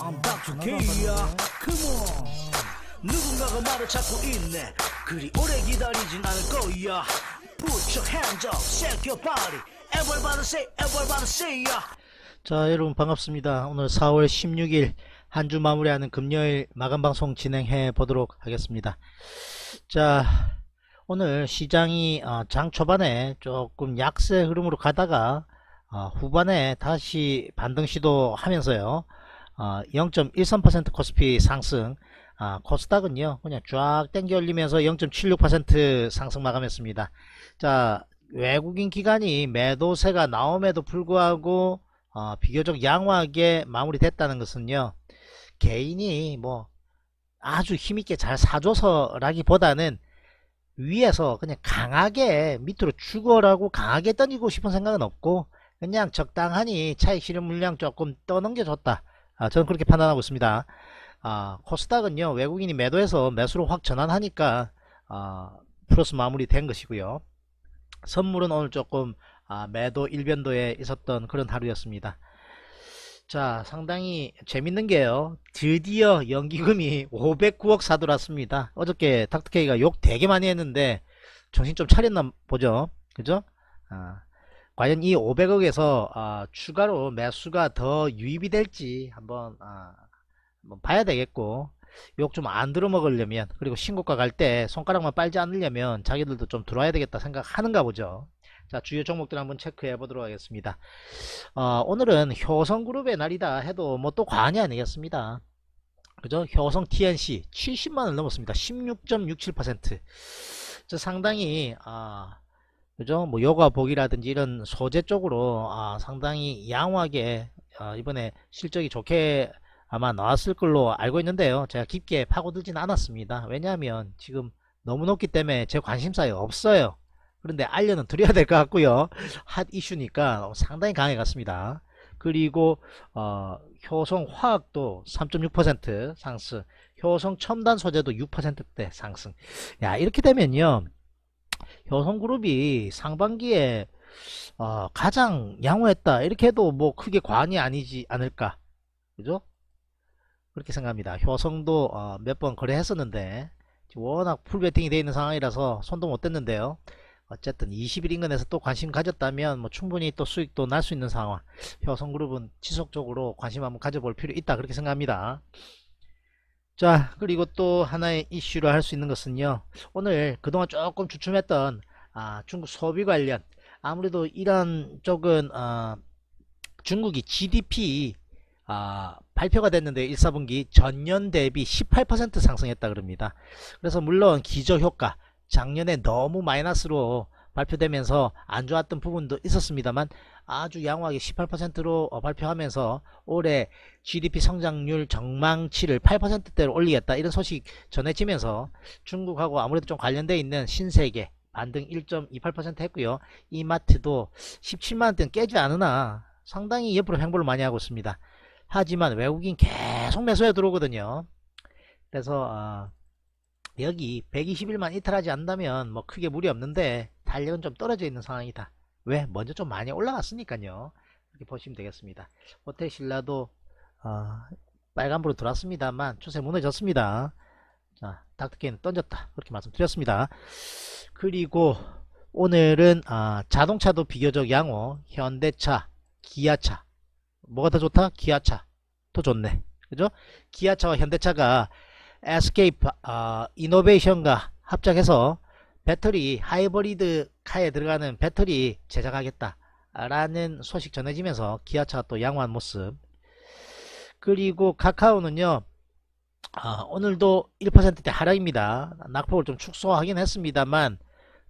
I'm b o u t to kill a Come on 누군가가 말을 찾고 있네 그리 오래 기다리진 않을 거야 Put your hands up, shake your body Everybody say, everybody say ya 자 여러분 반갑습니다 오늘 4월 16일 한주 마무리하는 금요일 마감방송 진행해 보도록 하겠습니다 자 오늘 시장이 어, 장 초반에 조금 약세 흐름으로 가다가 어, 후반에 다시 반등 시도 하면서요 어, 0.13% 코스피 상승 아, 코스닥은요 그냥 쫙 땡겨 올리면서 0.76% 상승 마감했습니다 자 외국인 기관이 매도세가 나옴에도 불구하고 어, 비교적 양호하게 마무리됐다는 것은요 개인이 뭐 아주 힘있게 잘 사줘서 라기보다는 위에서 그냥 강하게 밑으로 죽어라고 강하게 던지고 싶은 생각은 없고 그냥 적당하니 차익 실현 물량 조금 떠넘겨줬다 아, 저는 그렇게 판단하고 있습니다. 아, 코스닥은요 외국인이 매도해서 매수로 확 전환하니까 아, 플러스 마무리 된 것이고요. 선물은 오늘 조금 아, 매도 일변도에 있었던 그런 하루였습니다. 자 상당히 재밌는 게요 드디어 연기금이 509억 사들었습니다 어저께 닥터케이가 욕 되게 많이 했는데 정신 좀 차렸나 보죠 그죠 아, 과연 이 500억에서 아, 추가로 매수가 더 유입이 될지 한번, 아, 한번 봐야 되겠고 욕 좀 안 들어먹으려면 그리고 신고가 갈 때 손가락만 빨지 않으려면 자기들도 좀 들어와야 되겠다 생각하는가 보죠 자 주요 종목들 한번 체크해 보도록 하겠습니다 어, 오늘은 효성그룹의 날이다 해도 뭐 또 과언이 아니겠습니다 그죠 효성 TNC 70만원 넘었습니다 16.67%저 상당히 아 그죠? 뭐 여과복이라든지 이런 소재 쪽으로 아, 상당히 양호하게 아, 이번에 실적이 좋게 아마 나왔을 걸로 알고 있는데요. 제가 깊게 파고들진 않았습니다. 왜냐하면 지금 너무 높기 때문에 제 관심사에 없어요. 그런데 알려는 드려야 될 것 같고요. 핫 이슈니까 상당히 강해 갔습니다. 그리고 어, 효성화학도 3.6% 상승, 효성첨단 소재도 6%대 상승. 야 이렇게 되면요. 효성그룹이 상반기에 어, 가장 양호했다 이렇게 해도 뭐 크게 과언이 아니지 않을까 그죠? 그렇게 생각합니다. 효성도 어, 몇 번 거래했었는데 워낙 풀베팅이 되어 있는 상황이라서 손도 못 댔는데요. 어쨌든 20일 인근에서 또 관심 가졌다면 뭐 충분히 또 수익도 날 수 있는 상황. 효성그룹은 지속적으로 관심 한번 가져볼 필요 있다 그렇게 생각합니다. 자 그리고 또 하나의 이슈로 할 수 있는 것은요 오늘 그동안 조금 주춤했던 아, 중국 소비 관련 아무래도 이런 쪽은 아, 중국이 GDP 아, 발표가 됐는데 1사분기 전년 대비 18% 상승했다 그럽니다 그래서 물론 기저효과 작년에 너무 마이너스로 발표되면서 안 좋았던 부분도 있었습니다만 아주 양호하게 18%로 어, 발표하면서 올해 GDP 성장률 전망치를 8%대로 올리겠다 이런 소식 전해지면서 중국하고 아무래도 좀 관련돼 있는 신세계 반등 1.28% 했고요. 이마트도 17만원대는 깨지 않으나 상당히 옆으로 횡보를 많이 하고 있습니다. 하지만 외국인 계속 매수해 들어오거든요. 그래서 어, 여기 121만 이탈하지 않는다면 뭐 크게 무리 없는데 달력은 좀 떨어져 있는 상황이다. 왜? 먼저 좀 많이 올라갔으니까요. 이렇게 보시면 되겠습니다. 호텔신라도 어, 빨간불로 들어왔습니다만 추세 무너졌습니다. 자, 닥터케인 던졌다. 그렇게 말씀드렸습니다. 그리고 오늘은 아, 자동차도 비교적 양호, 현대차, 기아차. 뭐가 더 좋다? 기아차. 더 좋네. 그죠? 기아차와 현대차가 에스 SK 아, 이노베이션과 합작해서 배터리 하이브리드 카에 들어가는 배터리 제작하겠다 라는 소식 전해지면서 기아차가 또 양호한 모습 그리고 카카오는요 아, 오늘도 1%대 하락입니다 낙폭을 좀 축소하긴 했습니다만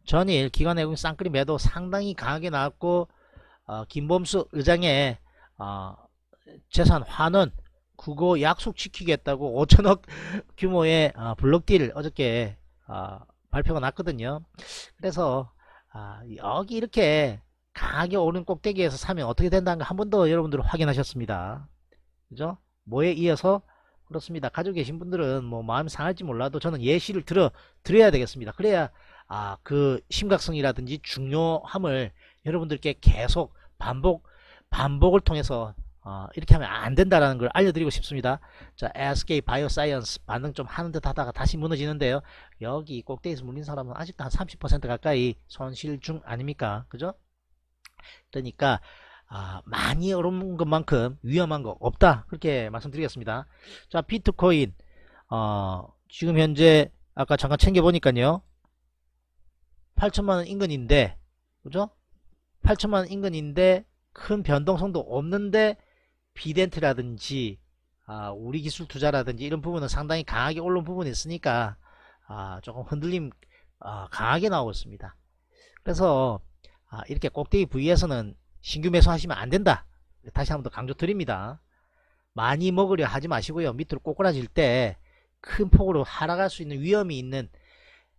전일 기관 내금 쌍끌이 매도 상당히 강하게 나왔고 어, 김범수 의장의 어, 재산 환원 그거 약속 지키겠다고 5천억 규모의 어, 블록딜 어저께 어, 발표가 났거든요. 그래서 아, 여기 이렇게 강하게 오른 꼭대기에서 사면 어떻게 된다는 거 한 번 더 여러분들 확인하셨습니다. 그죠? 뭐에 이어서 그렇습니다. 가지고 계신 분들은 뭐 마음이 상할지 몰라도 저는 예시를 들어 드려야 되겠습니다. 그래야 아, 그 심각성이라든지 중요함을 여러분들께 계속 반복 반복을 통해서 어, 이렇게 하면 안 된다라는 걸 알려드리고 싶습니다. 자, SK 바이오사이언스 반응좀 하는 듯 하다가 다시 무너지는데요. 여기 꼭대기에서 물린 사람은 아직도 한 30% 가까이 손실 중 아닙니까? 그죠? 그러니까 아, 많이 오른 것만큼 위험한 거 없다. 그렇게 말씀드리겠습니다. 자, 비트코인 어, 지금 현재 아까 잠깐 챙겨보니까요. 8천만원 인근인데 그죠? 8천만원 인근인데 큰 변동성도 없는데 비덴트라든지 아, 우리 기술 투자라든지 이런 부분은 상당히 강하게 올라온 부분이 있으니까 아, 조금 흔들림 아, 강하게 나오고 있습니다. 그래서 아, 이렇게 꼭대기 부위에서는 신규 매수하시면 안 된다. 다시 한번 더 강조드립니다. 많이 먹으려 하지 마시고요. 밑으로 꼬꾸라질 때 큰 폭으로 하락할 수 있는 위험이 있는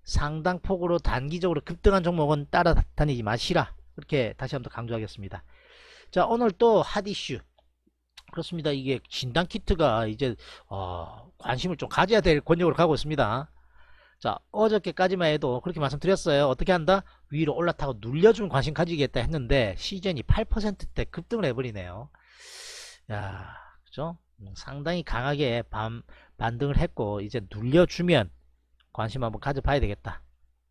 상당 폭으로 단기적으로 급등한 종목은 따라다니지 마시라. 그렇게 다시 한번 더 강조하겠습니다. 자 오늘 또 핫이슈 그렇습니다. 이게 진단 키트가 이제 어, 관심을 좀 가져야 될권역으로 가고 있습니다. 자 어저께까지만 해도 그렇게 말씀드렸어요. 어떻게 한다? 위로 올라타고 눌려주면 관심 가지겠다 했는데 시즌이 8%대 급등을 해버리네요. 야 그죠? 음, 상당히 강하게 반, 반등을 했고 이제 눌려주면 관심 한번 가져봐야 되겠다.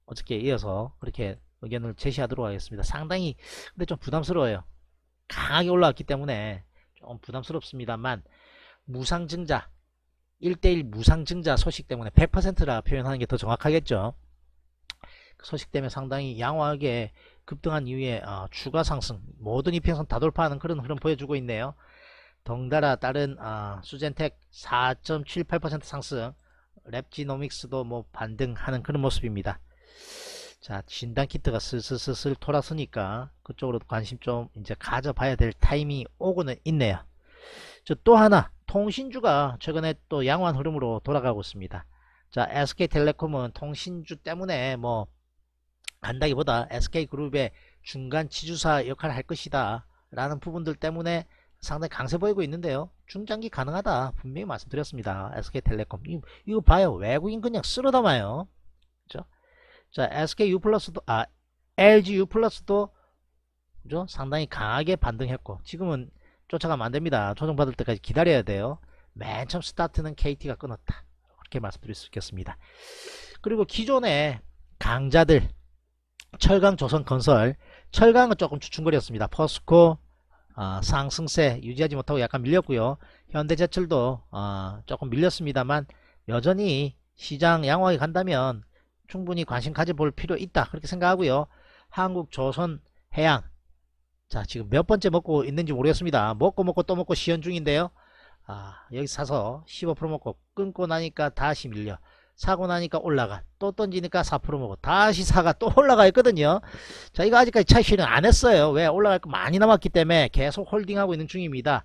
어저께 이어서 그렇게 의견을 제시하도록 하겠습니다. 상당히 근데 좀 부담스러워요. 강하게 올라왔기 때문에 좀 어, 부담스럽습니다만 무상증자 1대1 무상증자 소식 때문에 100%라 표현하는 게 더 정확하겠죠. 그 소식 때문에 상당히 양호하게 급등한 이후에 어, 추가 상승 모든 이평선 다 돌파하는 그런 흐름 보여주고 있네요. 덩달아 다른 어, 아, 수젠텍 4.78% 상승 랩지노믹스도 뭐 반등하는 그런 모습입니다. 자 진단 키트가 슬슬슬돌아서니까 그쪽으로 관심 좀 이제 가져봐야 될 타이밍이 오고는 있네요 저 또 하나 통신주가 최근에 또 양호한 흐름으로 돌아가고 있습니다 자 SK텔레콤은 통신주 때문에 뭐 간다기보다 SK그룹의 중간 지주사 역할을 할 것이다 라는 부분들 때문에 상당히 강세 보이고 있는데요 중장기 가능하다 분명히 말씀드렸습니다 SK텔레콤 이거, 이거 봐요 외국인 그냥 쓸어 담아요 자, SK U 플러스도 아 LG U 플러스도 그죠? 상당히 강하게 반등했고 지금은 쫓아가면 안 됩니다. 조정 받을 때까지 기다려야 돼요. 맨 처음 스타트는 KT가 끊었다. 그렇게 말씀드릴 수 있겠습니다. 그리고 기존의 강자들 철강 조선건설 철강은 조금 주춤거렸습니다. 포스코 어, 상승세 유지하지 못하고 약간 밀렸고요. 현대제철도 어, 조금 밀렸습니다만 여전히 시장 양호하게 간다면 충분히 관심 가져볼 필요 있다 그렇게 생각하고요 한국 조선 해양 자 지금 몇 번째 먹고 있는지 모르겠습니다 먹고 먹고 또 먹고 시연 중인데요 아 여기 사서 15% 먹고 끊고 나니까 다시 밀려 사고 나니까 올라가 또 던지니까 4% 먹고 다시 사가 또 올라가 있거든요 자 이거 아직까지 차시는 안 했어요 왜 올라갈 거 많이 남았기 때문에 계속 홀딩하고 있는 중입니다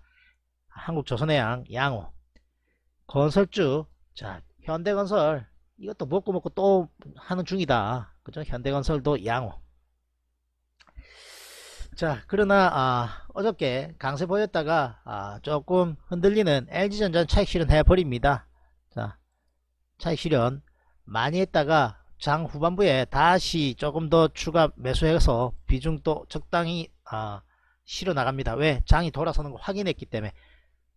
한국조선해양 양호 건설주 자 현대건설 이것도 먹고 먹고 또 하는 중이다. 그죠? 현대건설도 양호. 자, 그러나 아, 어저께 강세 보였다가 아, 조금 흔들리는 LG전자 차익 실현해 버립니다. 자, 차익 실현 많이 했다가 장 후반부에 다시 조금 더 추가 매수해서 비중도 적당히 아, 실어 나갑니다. 왜? 장이 돌아서는 거 확인했기 때문에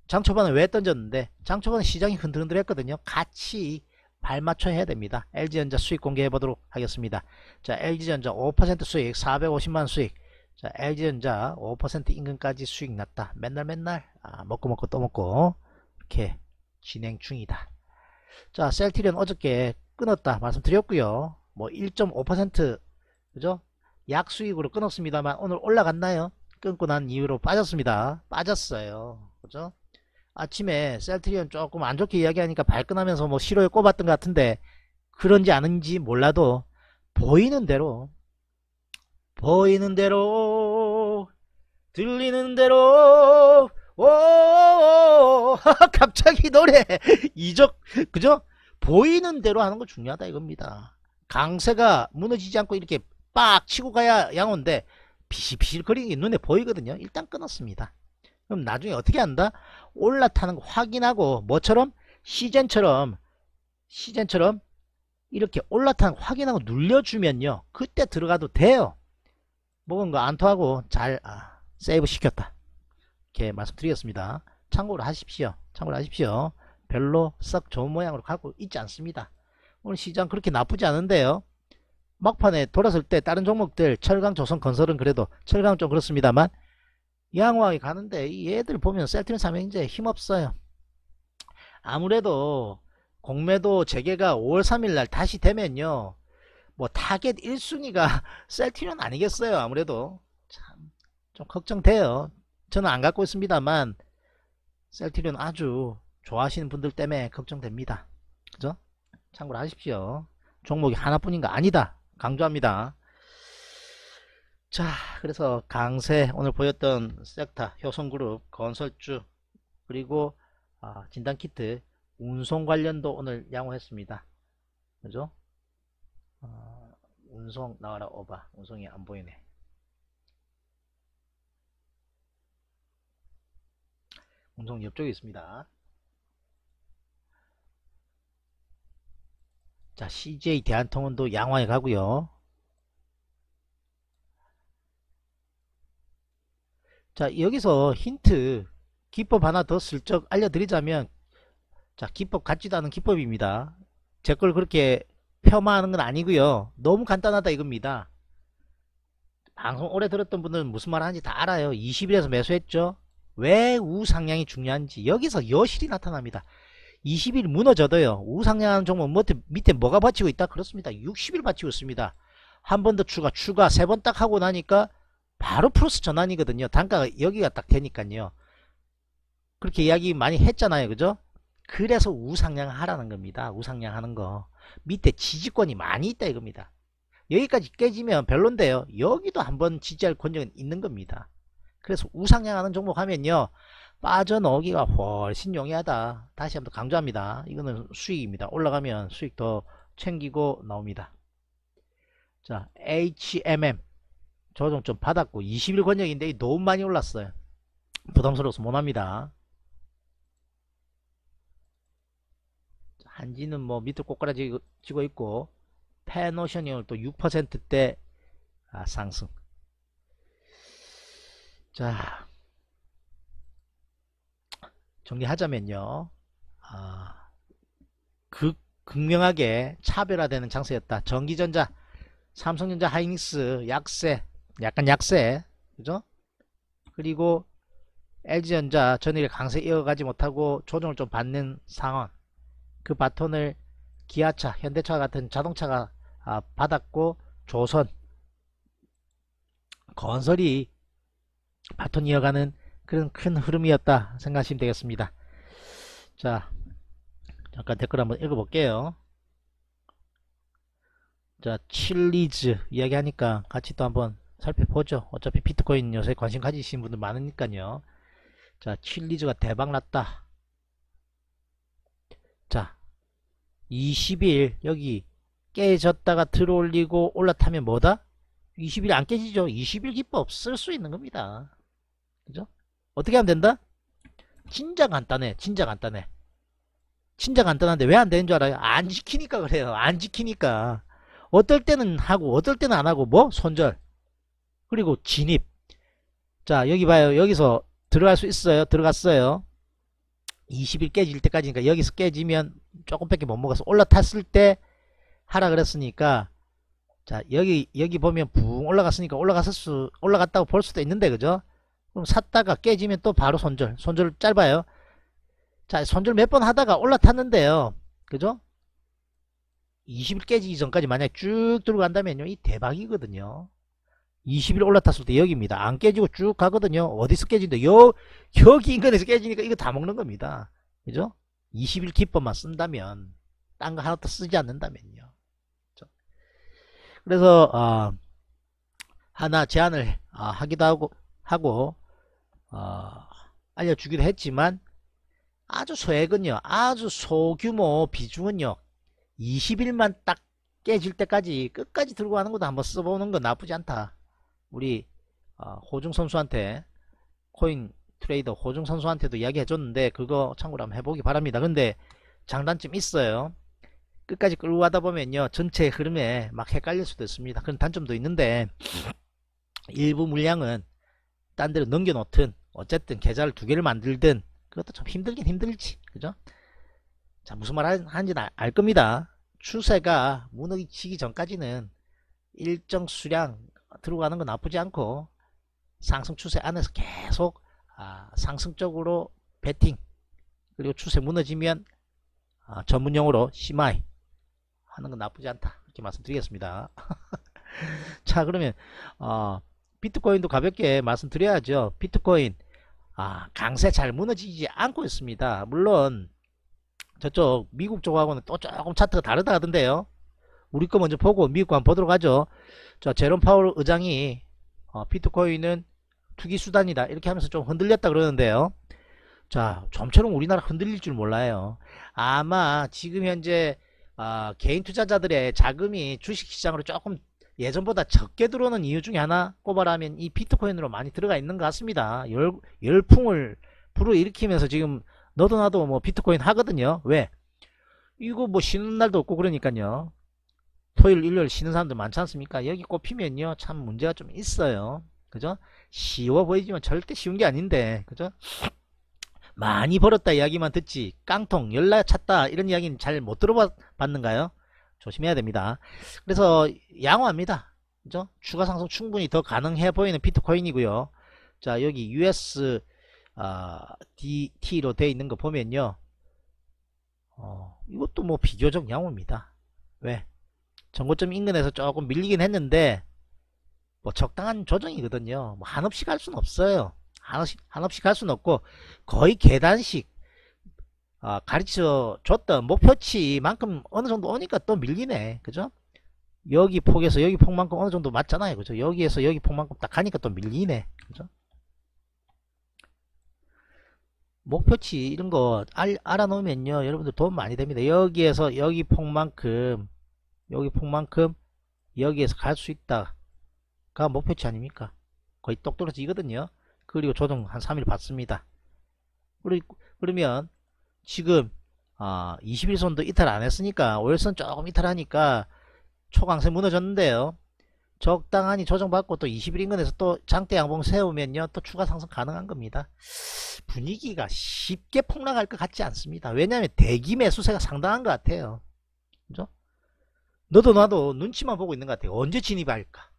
장 초반에 왜 던졌는데 장 초반에 시장이 흔들흔들했거든요. 같이 발맞춰 해야 됩니다. LG전자 수익 공개해 보도록 하겠습니다. 자, LG전자 5% 수익, 450만 수익. 자, LG전자 5% 임금까지 수익 났다. 맨날 맨날 아, 먹고 먹고 또 먹고 이렇게 진행 중이다. 자, 셀티리온 어저께 끊었다 말씀드렸고요. 뭐 1.5% 그죠? 약 수익으로 끊었습니다만 오늘 올라갔나요? 끊고 난 이후로 빠졌습니다. 빠졌어요. 그죠? 아침에 셀트리온 조금 안 좋게 이야기하니까 발끈하면서 뭐 시로에 꼽았던 것 같은데 그런지 아닌지 몰라도 보이는 대로 보이는 대로 들리는 대로 오, 오, 오 갑자기 노래 이적 그죠 보이는 대로 하는 거 중요하다 이겁니다 강세가 무너지지 않고 이렇게 빡 치고 가야 양호인데 비실비실거리는 게 눈에 보이거든요 일단 끊었습니다 그럼 나중에 어떻게 한다? 올라타는 거 확인하고 뭐처럼? 시젠처럼 시젠처럼 이렇게 올라타는 거 확인하고 눌려주면요. 그때 들어가도 돼요. 먹은 거 안토하고 잘 아, 세이브 시켰다. 이렇게 말씀드리겠습니다. 참고로 하십시오. 참고로 하십시오. 별로 썩 좋은 모양으로 가고 있지 않습니다. 오늘 시장 그렇게 나쁘지 않은데요. 막판에 돌아설 때 다른 종목들 철강 조선 건설은 그래도 철강 좀 그렇습니다만 양호하게 가는데 이 애들 보면 셀트린 삼형제 힘없어요 아무래도 공매도 재개가 5월 3일날 다시 되면요 뭐 타겟 1순위가 셀트리 아니겠어요 아무래도 참 좀 걱정돼요 저는 안 갖고 있습니다만 셀트리 아주 좋아하시는 분들 때문에 걱정됩니다 그죠 참고로 하십시오 종목이 하나뿐인 거 아니다 강조합니다 자 그래서 강세 오늘 보였던 섹터 효성그룹 건설주 그리고 아, 진단키트 운송 관련도 오늘 양호했습니다 그죠 어, 운송 나와라 오바 운송이 안 보이네 운송 옆쪽에 있습니다 자 CJ 대한통운도 양호해 가고요 자 여기서 힌트 기법 하나 더 슬쩍 알려드리자면 자 기법 같지도 않은 기법입니다 제 걸 그렇게 폄하하는 건 아니고요 너무 간단하다 이겁니다 방송 오래 들었던 분들은 무슨 말 하는지 다 알아요 20일에서 매수했죠 왜 우상향이 중요한지 여기서 여실이 나타납니다 20일 무너져도요 우상향 종목 밑에, 밑에 뭐가 받치고 있다 그렇습니다 60일 받치고 있습니다 한 번 더 추가 추가 세 번 딱 하고 나니까 바로 플러스 전환이거든요. 단가가 여기가 딱 되니까요. 그렇게 이야기 많이 했잖아요. 그죠? 그래서 우상향 하라는 겁니다. 우상향 하는 거. 밑에 지지권이 많이 있다 이겁니다. 여기까지 깨지면 별론데요. 여기도 한번 지지할 권력은 있는 겁니다. 그래서 우상향하는 종목 하면요. 빠져나오기가 훨씬 용이하다. 다시 한번 강조합니다. 이거는 수익입니다. 올라가면 수익 더 챙기고 나옵니다. 자, HMM. 조정 좀 받았고 20일 권역인데 너무 많이 올랐어요 부담스러워서 못합니다 한지는 뭐 밑으로 꼬꾸라지 고 있고 패노션이 오늘 또 6%대 아, 상승 자 정리하자면요 아, 극, 극명하게 차별화되는 장세였다 전기전자 삼성전자 하이닉스 약세 약간 약세 그죠 그리고 LG전자 전일 강세 이어가지 못하고 조정을 좀 받는 상황 그 바톤을 기아차 현대차 같은 자동차가 아, 받았고 조선 건설이 바톤 이어가는 그런 큰 흐름이었다 생각하시면 되겠습니다 자 잠깐 댓글 한번 읽어볼게요 자 칠리즈 이야기하니까 같이 또 한번 살펴보죠. 어차피 비트코인 요새 관심 가지신 분들 많으니까요. 자, 칠리즈가 대박 났다. 자, 20일 여기 깨졌다가 들어올리고 올라타면 뭐다? 20일 안 깨지죠. 20일 기법 쓸 수 있는 겁니다. 그죠? 어떻게 하면 된다? 진짜 간단해. 진짜 간단해. 진짜 간단한데 왜 안 되는 줄 알아요? 안 지키니까 그래요. 안 지키니까. 어떨 때는 하고 어떨 때는 안 하고 뭐? 손절. 그리고 진입 자 여기 봐요 여기서 들어갈 수 있어요 들어갔어요 20일 깨질 때까지니까 여기서 깨지면 조금밖에 못 먹어서 올라탔을 때 하라 그랬으니까 자 여기 여기 보면 붕 올라갔으니까 올라갔을 수 올라갔다고 볼 수도 있는데 그죠 그럼 샀다가 깨지면 또 바로 손절 손절 짧아요 자 손절 몇 번 하다가 올라탔는데요 그죠 20일 깨지기 전까지 만약 쭉 들어간다면요 이 대박이거든요 20일 올라탔을 때 여기입니다. 안 깨지고 쭉 가거든요. 어디서 깨진다? 여, 여기 인근에서 깨지니까 이거 다 먹는 겁니다. 그죠? 20일 기법만 쓴다면, 딴 거 하나도 쓰지 않는다면요. 그죠? 그래서, 어, 하나 제안을 어, 하기도 하고, 하고, 어, 알려주기도 했지만, 아주 소액은요, 아주 소규모 비중은요, 20일만 딱 깨질 때까지 끝까지 들고 가는 것도 한번 써보는 건 나쁘지 않다. 우리 어, 호중 선수한테 코인 트레이더 호중 선수한테도 이야기 해줬는데 그거 참고로 한번 해보기 바랍니다. 근데 장단점 있어요. 끝까지 끌고 가다 보면요. 전체 흐름에 막 헷갈릴 수도 있습니다. 그런 단점도 있는데 일부 물량은 딴 데로 넘겨놓든 어쨌든 계좌를 두 개를 만들든 그것도 참 힘들긴 힘들지. 그죠? 자 무슨 말 하는지 알 겁니다. 추세가 무너지기 전까지는 일정 수량 들어가는 건 나쁘지 않고 상승 추세 안에서 계속 아, 상승 적으로 베팅 그리고 추세 무너지면 아, 전문용어로 심하이 하는 건 나쁘지 않다 이렇게 말씀드리겠습니다 자 그러면 어, 비트코인도 가볍게 말씀드려야죠 비트코인 아, 강세 잘 무너지지 않고 있습니다 물론 저쪽 미국 쪽하고는 또 조금 차트가 다르다 하던데요 우리 거 먼저 보고 미국 거 한번 보도록 하죠. 자, 제롬 파울 의장이 어, 비트코인은 투기 수단이다 이렇게 하면서 좀 흔들렸다 그러는데요. 자, 좀처럼 우리나라 흔들릴 줄 몰라요. 아마 지금 현재 어, 개인 투자자들의 자금이 주식시장으로 조금 예전보다 적게 들어오는 이유 중에 하나 꼽아라면 이 비트코인으로 많이 들어가 있는 것 같습니다. 열, 열풍을 불어일으키면서 지금 너도 나도 뭐 비트코인 하거든요. 왜? 이거 뭐 쉬는 날도 없고 그러니까요. 토요일 일요일 쉬는 사람들 많지 않습니까 여기 꼽히면요 참 문제가 좀 있어요 그죠 쉬워 보이지만 절대 쉬운 게 아닌데 그죠 많이 벌었다 이야기만 듣지 깡통 열나 찼다 이런 이야기는 잘 못 들어봤는가요 조심해야 됩니다 그래서 양호합니다 그죠 추가 상승 충분히 더 가능해 보이는 비트코인이고요 자 여기 US 아, DT로 되어 있는 거 보면요 어, 이것도 뭐 비교적 양호입니다 왜 전고점 인근에서 조금 밀리긴 했는데 뭐 적당한 조정이거든요. 뭐 한없이 갈 수는 없어요. 한없이 한없이 갈 수는 없고 거의 계단식 아, 가르쳐 줬던 목표치만큼 어느 정도 오니까 또 밀리네. 그죠? 여기 폭에서 여기 폭만큼 어느 정도 맞잖아요. 그죠? 여기에서 여기 폭만큼 딱 가니까 또 밀리네. 그죠? 목표치 이런 거 알, 아놓으면요 여러분들 도움 많이 됩니다. 여기에서 여기 폭만큼 여기 폭만큼 여기에서 갈 수 있다가 목표치 아닙니까? 거의 똑 떨어지거든요. 그리고 조정 한 3일 받습니다. 그러면 지금 21선도 아, 이탈 안 했으니까 월선 조금 이탈하니까 초강세 무너졌는데요. 적당하니 조정받고 또2 1일 인근에서 또 장대 양봉 세우면요. 또 추가 상승 가능한 겁니다. 분위기가 쉽게 폭락할 것 같지 않습니다. 왜냐하면 대기 매수세가 상당한 것 같아요. 그죠? 너도 나도 눈치만 보고 있는 것 같아요. 언제 진입할까?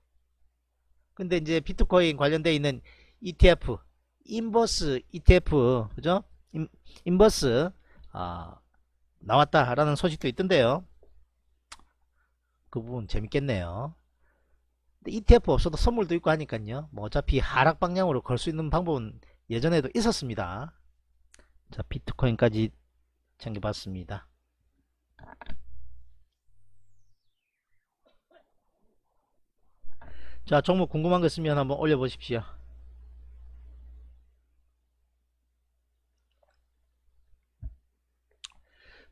근데 이제 비트코인 관련돼 있는 ETF, 인버스 ETF, 그죠? 인, 버스 어, 아, 나왔다라는 소식도 있던데요. 그 부분 재밌겠네요. ETF 없어도 선물도 있고 하니까요. 뭐 어차피 하락 방향으로 걸 수 있는 방법은 예전에도 있었습니다. 자, 비트코인까지 챙겨봤습니다. 자 종목 궁금한 거 있으면 한번 올려보십시오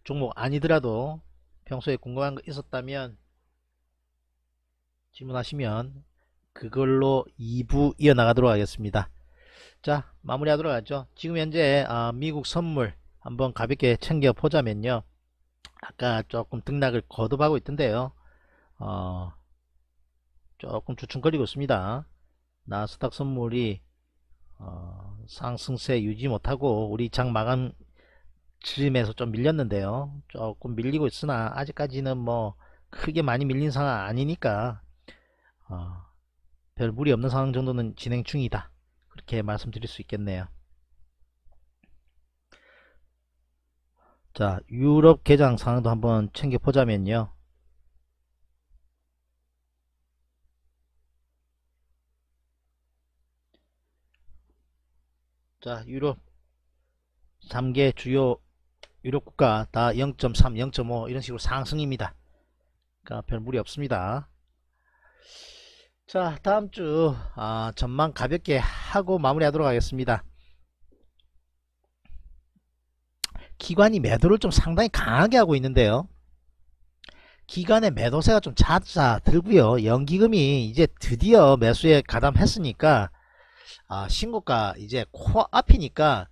종목 아니더라도 평소에 궁금한 거 있었다면 질문하시면 그걸로 2부 이어나가도록 하겠습니다. 자 마무리하도록 하죠. 지금 현재 아, 미국 선물 한번 가볍게 챙겨 보자면요. 아까 조금 등락을 거듭하고 있던데요. 어, 조금 주춤거리고 있습니다. 나스닥 선물이 어, 상승세 유지 못하고 우리 장 마감 지점에서 좀 밀렸는데요. 조금 밀리고 있으나 아직까지는 뭐 크게 많이 밀린 상황 아니니까 어, 별 무리 없는 상황 정도는 진행 중이다. 그렇게 말씀드릴 수 있겠네요. 자 유럽 개장 상황도 한번 챙겨보자면요. 자 유럽 3개 주요 유럽 국가 다 0.3, 0.5 이런 식으로 상승입니다. 그러니까 별 무리 없습니다. 자 다음 주 아, 전망 가볍게 하고 마무리하도록 하겠습니다. 기관이 매도를 좀 상당히 강하게 하고 있는데요. 기간의 매도세가 좀 잦아 들고요. 연기금이 이제 드디어 매수에 가담했으니까 아, 신고가 이제 코앞이니까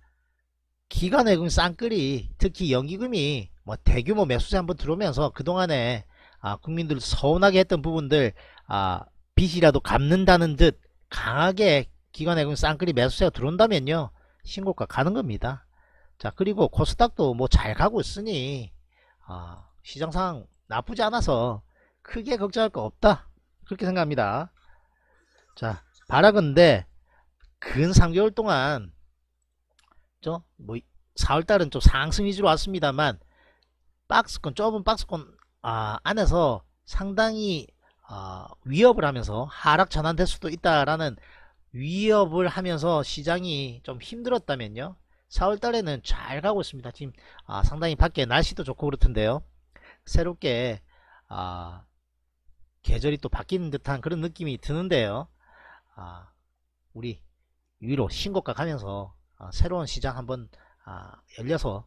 기관외금 쌍끌이 특히 연기금이 뭐 대규모 매수세 한번 들어오면서 그동안에 아, 국민들 서운하게 했던 부분들 아, 빚이라도 갚는다는 듯 강하게 기관외금 쌍끌이 매수세가 들어온다면요 신고가 가는 겁니다 자 그리고 코스닥도 뭐 잘 가고 있으니 아, 시장 상 나쁘지 않아서 크게 걱정할 거 없다 그렇게 생각합니다 자 바라건대 근 3개월 동안 뭐 4월달은 좀 상승 위주로 왔습니다만 박스권 좁은 박스권 아, 안에서 상당히 아, 위협을 하면서 하락 전환될 수도 있다라는 위협을 하면서 시장이 좀 힘들었다면요 4월달에는 잘 가고 있습니다 지금 아, 상당히 밖에 날씨도 좋고 그렇던데요 새롭게 아, 계절이 또 바뀌는 듯한 그런 느낌이 드는데요. 아, 우리 위로 신고가 가면서 아, 새로운 시장 한번 아, 열려서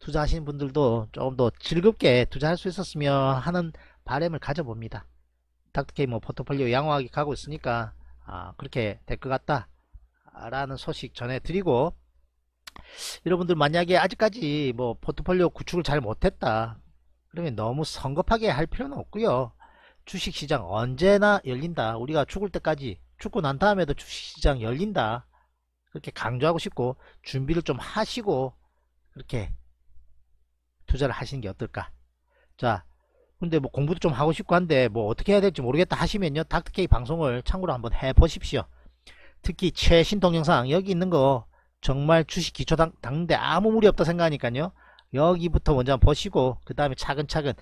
투자하시는 분들도 조금 더 즐겁게 투자할 수 있었으면 하는 바램을 가져봅니다. 닥터케이 뭐 포트폴리오 양호하게 가고 있으니까 아, 그렇게 될 것 같다 라는 소식 전해드리고 여러분들 만약에 아직까지 뭐 포트폴리오 구축을 잘 못했다 그러면 너무 성급하게 할 필요는 없고요 주식시장 언제나 열린다 우리가 죽을 때까지 죽고 난 다음에도 주식시장 열린다 그렇게 강조하고 싶고 준비를 좀 하시고 그렇게 투자를 하시는 게 어떨까 자 근데 뭐 공부도 좀 하고 싶고 한데 뭐 어떻게 해야 될지 모르겠다 하시면요 닥터케이 방송을 참고로 한번 해 보십시오 특히 최신 동영상 여기 있는 거 정말 주식 기초 당, 당대 아무 무리 없다 생각하니까요 여기부터 먼저 한번 보시고 그 다음에 차근차근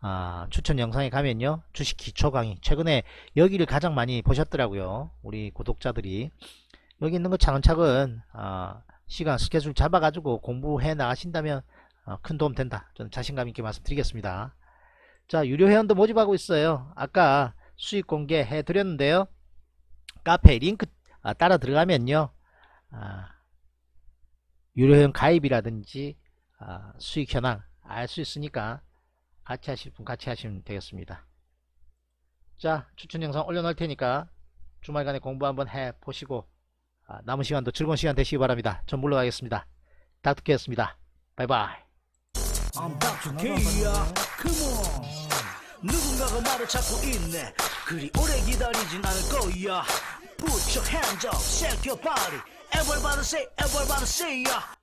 아, 추천 영상에 가면요 주식 기초 강의 최근에 여기를 가장 많이 보셨더라고요 우리 구독자들이 여기 있는 거 차근차근 어, 시간 스케줄 잡아 가지고 공부해 나가신다면 어, 큰 도움 된다 저는 자신감 있게 말씀드리겠습니다 자 유료 회원도 모집하고 있어요 아까 수익 공개 해 드렸는데요 카페 링크 아, 따라 들어가면요 아, 유료 회원 가입이라든지 아, 수익 현황 알 수 있으니까 같이 하실 분 같이 하시면 되겠습니다 자 추천 영상 올려놓을 테니까 주말간에 공부 한번 해 보시고 남은 시간도 즐거운 시간 되시기 바랍니다. 전 물러가겠습니다. 닥터케였습니다. 바이바이. I'm back to K야. Come on. 누군가가 말을 찾고 있네. 그리 오래 기다리진 않을 거야. Put your hands up, shake your body. Everybody say, everybody say, yeah.